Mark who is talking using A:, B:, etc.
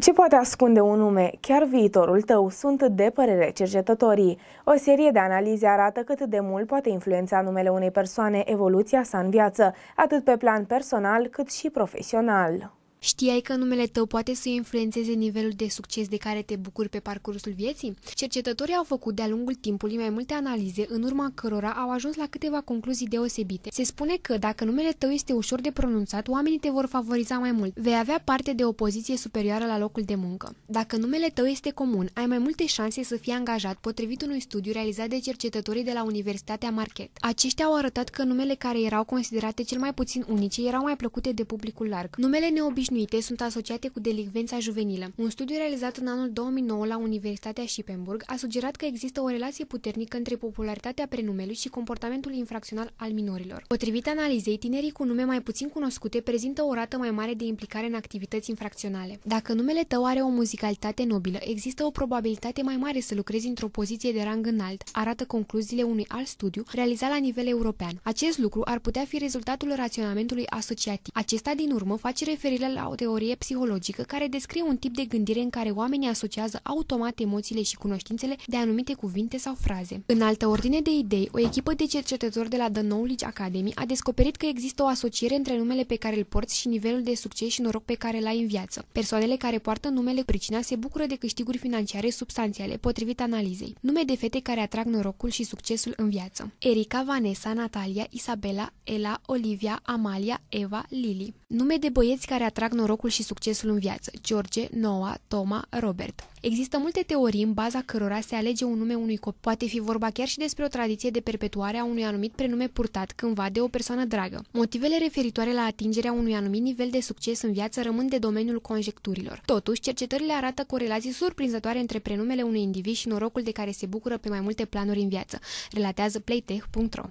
A: Ce poate ascunde un nume? Chiar viitorul tău sunt de părere cercetătorii. O serie de analize arată cât de mult poate influența numele unei persoane evoluția sa în viață, atât pe plan personal cât și profesional. Știai că numele tău poate să influențeze nivelul de succes de care te bucuri pe parcursul vieții? Cercetătorii au făcut de-a lungul timpului mai multe analize, în urma cărora au ajuns la câteva concluzii deosebite. Se spune că dacă numele tău este ușor de pronunțat, oamenii te vor favoriza mai mult. Vei avea parte de o poziție superioară la locul de muncă. Dacă numele tău este comun, ai mai multe șanse să fii angajat, potrivit unui studiu realizat de cercetătorii de la Universitatea Marquette. Aceștia au arătat că numele care erau considerate cel mai puțin unice erau mai plăcute de publicul larg. Numele neobișnuite obișnuite sunt asociate cu delicvența juvenilă. Un studiu realizat în anul 2009 la Universitatea Schippenburg a sugerat că există o relație puternică între popularitatea prenumelui și comportamentul infracțional al minorilor. Potrivit analizei, tinerii cu nume mai puțin cunoscute prezintă o rată mai mare de implicare în activități infracționale. Dacă numele tău are o muzicalitate nobilă, există o probabilitate mai mare să lucrezi într-o poziție de rang înalt, arată concluziile unui alt studiu realizat la nivel european. Acest lucru ar putea fi rezultatul raționamentului asociativ. Acesta, din urmă, face referire la o teorie psihologică care descrie un tip de gândire în care oamenii asociază automat emoțiile și cunoștințele de anumite cuvinte sau fraze. În altă ordine de idei, o echipă de cercetători de la The Knowledge Academy a descoperit că există o asociere între numele pe care îl porți și nivelul de succes și noroc pe care l ai în viață. Persoanele care poartă numele pricina se bucură de câștiguri financiare substanțiale, potrivit analizei. Nume de fete care atrag norocul și succesul în viață. Erica, Vanessa, Natalia, Isabela, Ela, Olivia, Amalia, Eva, Lili. Nume de băieți care atrag atrag norocul și succesul în viață. George, Noah, Toma, Robert. Există multe teorii în baza cărora se alege un nume unui copil. Poate fi vorba chiar și despre o tradiție de perpetuare a unui anumit prenume purtat cândva de o persoană dragă. Motivele referitoare la atingerea unui anumit nivel de succes în viață rămân de domeniul conjecturilor. Totuși, cercetările arată corelații surprinzătoare între prenumele unui individ și norocul de care se bucură pe mai multe planuri în viață, relatează playtech.ro.